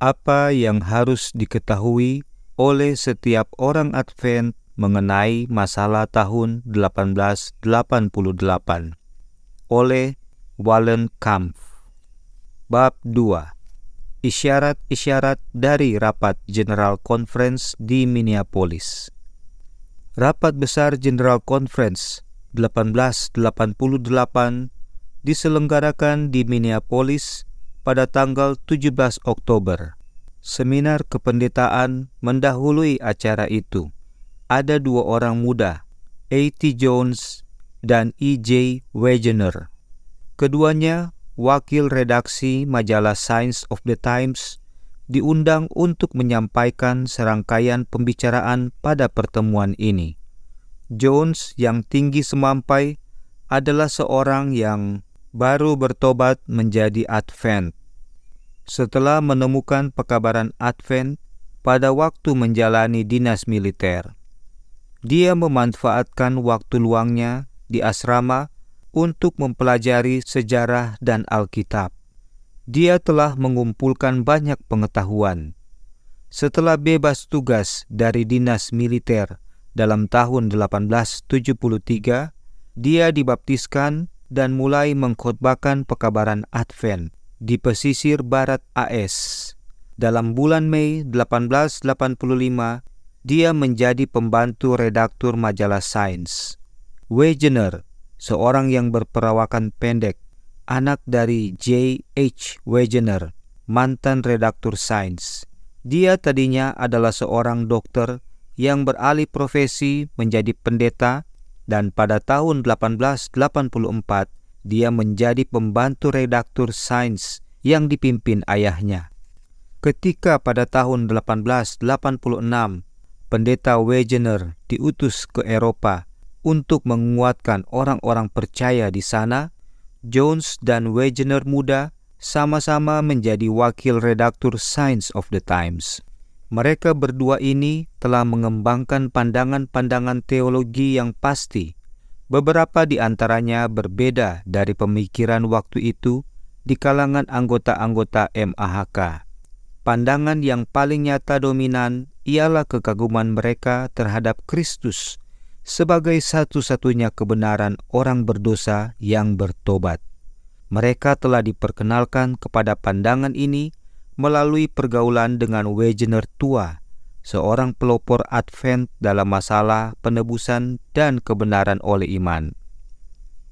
apa yang harus diketahui oleh setiap orang Advent mengenai masalah tahun 1888 oleh Wallen Kampf. Bab 2. Isyarat-isyarat dari rapat General Conference di Minneapolis. Rapat besar General Conference 1888 diselenggarakan di Minneapolis pada tanggal 17 Oktober. Seminar kependetaan mendahului acara itu. Ada dua orang muda, A.T. Jones dan E.J. Wegener. Keduanya wakil redaksi majalah Science of the Times diundang untuk menyampaikan serangkaian pembicaraan pada pertemuan ini. Jones yang tinggi semampai adalah seorang yang baru bertobat menjadi Advent. Setelah menemukan pekabaran Advent pada waktu menjalani dinas militer, dia memanfaatkan waktu luangnya di asrama untuk mempelajari sejarah dan Alkitab. Dia telah mengumpulkan banyak pengetahuan. Setelah bebas tugas dari dinas militer dalam tahun 1873, dia dibaptiskan dan mulai mengkhotbahkan pekabaran Advent di pesisir barat AS. Dalam bulan Mei 1885, dia menjadi pembantu redaktur majalah Sains. Wegener, seorang yang berperawakan pendek, anak dari J. H. Wegener, mantan redaktur Sains. Dia tadinya adalah seorang dokter yang beralih profesi menjadi pendeta dan pada tahun 1884 dia menjadi pembantu redaktur sains yang dipimpin ayahnya. Ketika pada tahun 1886 pendeta Wegener diutus ke Eropa untuk menguatkan orang-orang percaya di sana, Jones dan Wegener muda sama-sama menjadi wakil redaktur Science of the Times. Mereka berdua ini telah mengembangkan pandangan-pandangan teologi yang pasti. Beberapa di antaranya berbeda dari pemikiran waktu itu di kalangan anggota-anggota MAHK. Pandangan yang paling nyata dominan ialah kekaguman mereka terhadap Kristus sebagai satu-satunya kebenaran orang berdosa yang bertobat. Mereka telah diperkenalkan kepada pandangan ini melalui pergaulan dengan Wegener tua, seorang pelopor Advent dalam masalah penebusan dan kebenaran oleh iman.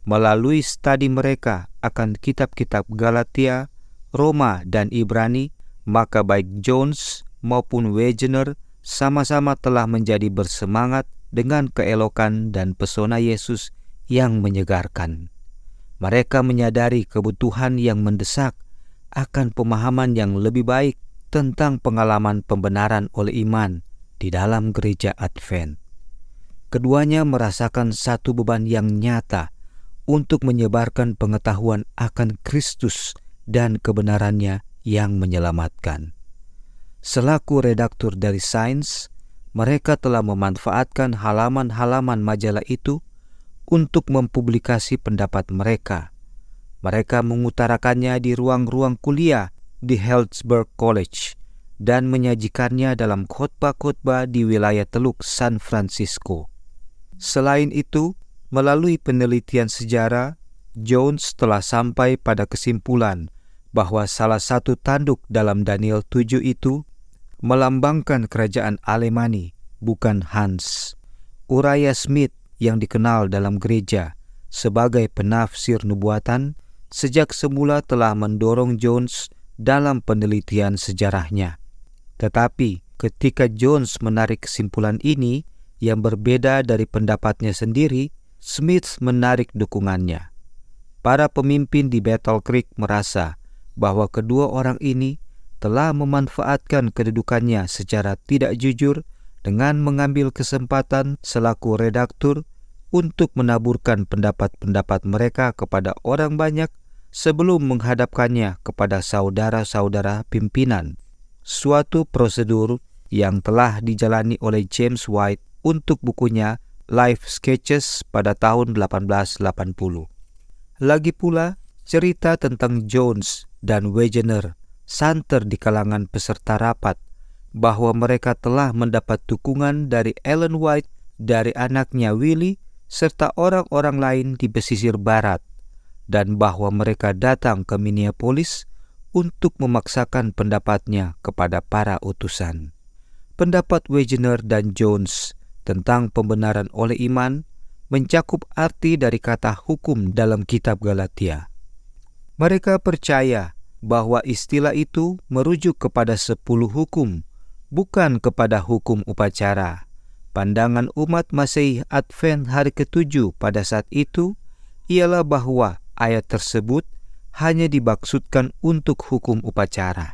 Melalui studi mereka akan kitab-kitab Galatia, Roma, dan Ibrani, maka baik Jones maupun Wegener sama-sama telah menjadi bersemangat dengan keelokan dan pesona Yesus yang menyegarkan. Mereka menyadari kebutuhan yang mendesak akan pemahaman yang lebih baik tentang pengalaman pembenaran oleh iman di dalam gereja Advent. Keduanya merasakan satu beban yang nyata untuk menyebarkan pengetahuan akan Kristus dan kebenarannya yang menyelamatkan. Selaku redaktur dari Sains, mereka telah memanfaatkan halaman-halaman majalah itu untuk mempublikasi pendapat mereka mereka mengutarakannya di ruang-ruang kuliah di Healdsburg College dan menyajikannya dalam khotbah-khotbah di wilayah Teluk San Francisco. Selain itu, melalui penelitian sejarah, Jones telah sampai pada kesimpulan bahwa salah satu tanduk dalam Daniel 7 itu melambangkan kerajaan Alemani, bukan Hans. Uraya Smith yang dikenal dalam gereja sebagai penafsir nubuatan sejak semula telah mendorong Jones dalam penelitian sejarahnya. Tetapi ketika Jones menarik kesimpulan ini yang berbeda dari pendapatnya sendiri, Smith menarik dukungannya. Para pemimpin di Battle Creek merasa bahwa kedua orang ini telah memanfaatkan kedudukannya secara tidak jujur dengan mengambil kesempatan selaku redaktur untuk menaburkan pendapat-pendapat mereka kepada orang banyak sebelum menghadapkannya kepada saudara-saudara pimpinan. Suatu prosedur yang telah dijalani oleh James White untuk bukunya Life Sketches pada tahun 1880. Lagi pula, cerita tentang Jones dan Wegener santer di kalangan peserta rapat bahwa mereka telah mendapat dukungan dari Ellen White dari anaknya Willie serta orang-orang lain di pesisir barat dan bahwa mereka datang ke Minneapolis untuk memaksakan pendapatnya kepada para utusan. Pendapat Wegener dan Jones tentang pembenaran oleh iman mencakup arti dari kata hukum dalam kitab Galatia. Mereka percaya bahwa istilah itu merujuk kepada sepuluh hukum, bukan kepada hukum upacara Pandangan umat Masehi Advent hari ketujuh pada saat itu ialah bahwa ayat tersebut hanya dimaksudkan untuk hukum upacara.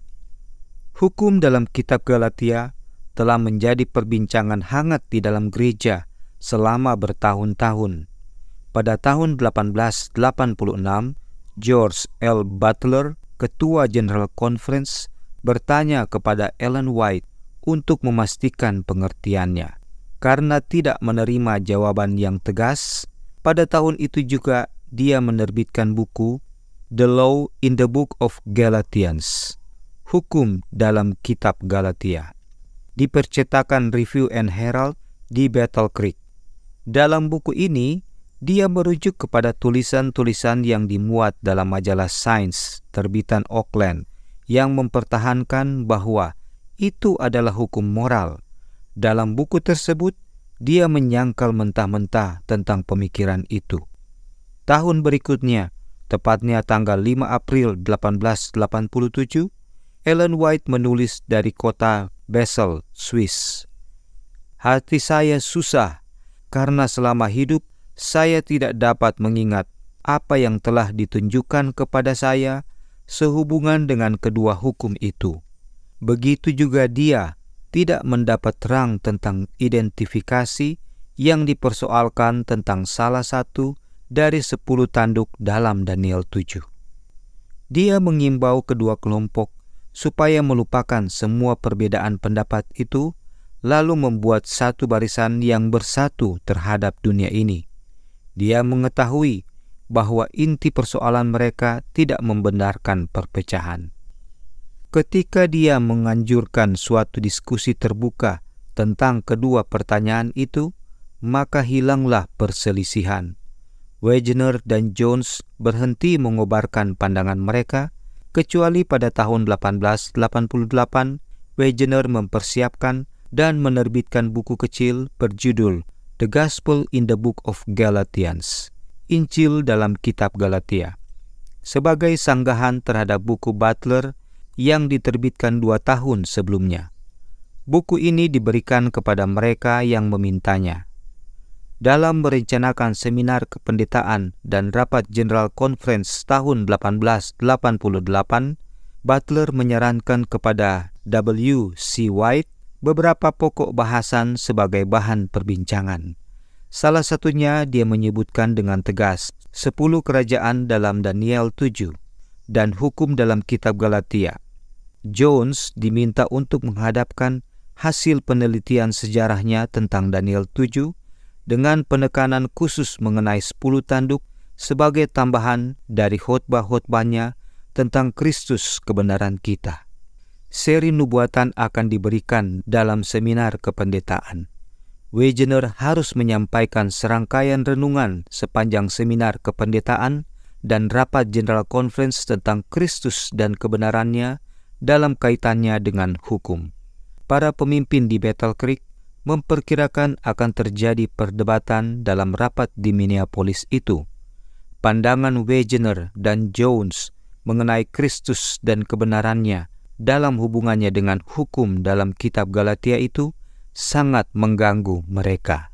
Hukum dalam kitab Galatia telah menjadi perbincangan hangat di dalam gereja selama bertahun-tahun. Pada tahun 1886, George L. Butler, ketua General Conference, bertanya kepada Ellen White untuk memastikan pengertiannya karena tidak menerima jawaban yang tegas, pada tahun itu juga dia menerbitkan buku The Law in the Book of Galatians, Hukum dalam Kitab Galatia, dipercetakan Review and Herald di Battle Creek. Dalam buku ini, dia merujuk kepada tulisan-tulisan yang dimuat dalam majalah Science terbitan Auckland yang mempertahankan bahwa itu adalah hukum moral dalam buku tersebut, dia menyangkal mentah-mentah tentang pemikiran itu. Tahun berikutnya, tepatnya tanggal 5 April 1887, Ellen White menulis dari kota Basel, Swiss. Hati saya susah karena selama hidup saya tidak dapat mengingat apa yang telah ditunjukkan kepada saya sehubungan dengan kedua hukum itu. Begitu juga dia tidak mendapat terang tentang identifikasi yang dipersoalkan tentang salah satu dari sepuluh tanduk dalam Daniel 7. Dia mengimbau kedua kelompok supaya melupakan semua perbedaan pendapat itu lalu membuat satu barisan yang bersatu terhadap dunia ini. Dia mengetahui bahwa inti persoalan mereka tidak membenarkan perpecahan ketika dia menganjurkan suatu diskusi terbuka tentang kedua pertanyaan itu, maka hilanglah perselisihan. Wegener dan Jones berhenti mengobarkan pandangan mereka, kecuali pada tahun 1888, Wegener mempersiapkan dan menerbitkan buku kecil berjudul The Gospel in the Book of Galatians, Injil dalam Kitab Galatia. Sebagai sanggahan terhadap buku Butler yang diterbitkan dua tahun sebelumnya. Buku ini diberikan kepada mereka yang memintanya. Dalam merencanakan seminar kependetaan dan rapat General Conference tahun 1888, Butler menyarankan kepada W. C. White beberapa pokok bahasan sebagai bahan perbincangan. Salah satunya dia menyebutkan dengan tegas sepuluh kerajaan dalam Daniel 7 dan hukum dalam kitab Galatia. Jones diminta untuk menghadapkan hasil penelitian sejarahnya tentang Daniel 7 dengan penekanan khusus mengenai 10 tanduk sebagai tambahan dari khotbah-khotbahnya tentang Kristus kebenaran kita. Seri nubuatan akan diberikan dalam seminar kependetaan. Wegener harus menyampaikan serangkaian renungan sepanjang seminar kependetaan dan rapat General Conference tentang Kristus dan kebenarannya dalam kaitannya dengan hukum. Para pemimpin di Battle Creek memperkirakan akan terjadi perdebatan dalam rapat di Minneapolis itu. Pandangan Wegener dan Jones mengenai Kristus dan kebenarannya dalam hubungannya dengan hukum dalam kitab Galatia itu sangat mengganggu mereka.